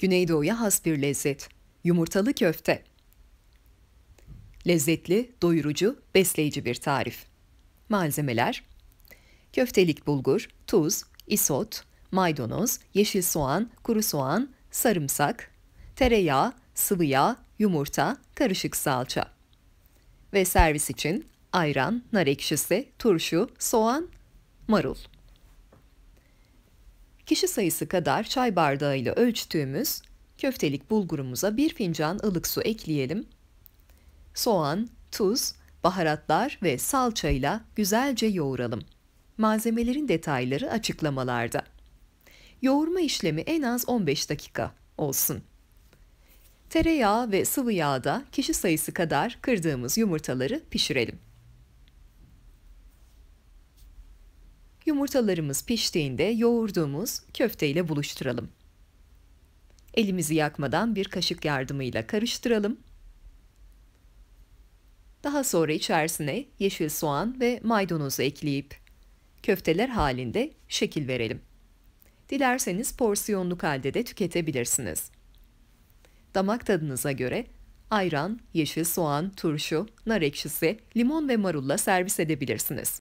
Güneydoğu'ya has bir lezzet. Yumurtalı köfte. Lezzetli, doyurucu, besleyici bir tarif. Malzemeler: Köftelik bulgur, tuz, isot, maydanoz, yeşil soğan, kuru soğan, sarımsak, tereyağı, sıvı yağ, yumurta, karışık salça. Ve servis için ayran, nar ekşisi, turşu, soğan, marul kişi sayısı kadar çay bardağı ile ölçtüğümüz köftelik bulgurumuza bir fincan ılık su ekleyelim. Soğan, tuz, baharatlar ve salçayla güzelce yoğuralım. Malzemelerin detayları açıklamalarda. Yoğurma işlemi en az 15 dakika olsun. Tereyağı ve sıvı yağda kişi sayısı kadar kırdığımız yumurtaları pişirelim. Yumurtalarımız piştiğinde yoğurduğumuz köfteyle buluşturalım. Elimizi yakmadan bir kaşık yardımıyla karıştıralım. Daha sonra içerisine yeşil soğan ve maydanozu ekleyip köfteler halinde şekil verelim. Dilerseniz porsiyonluk halde de tüketebilirsiniz. Damak tadınıza göre ayran, yeşil soğan, turşu, nar ekşisi, limon ve marulla servis edebilirsiniz.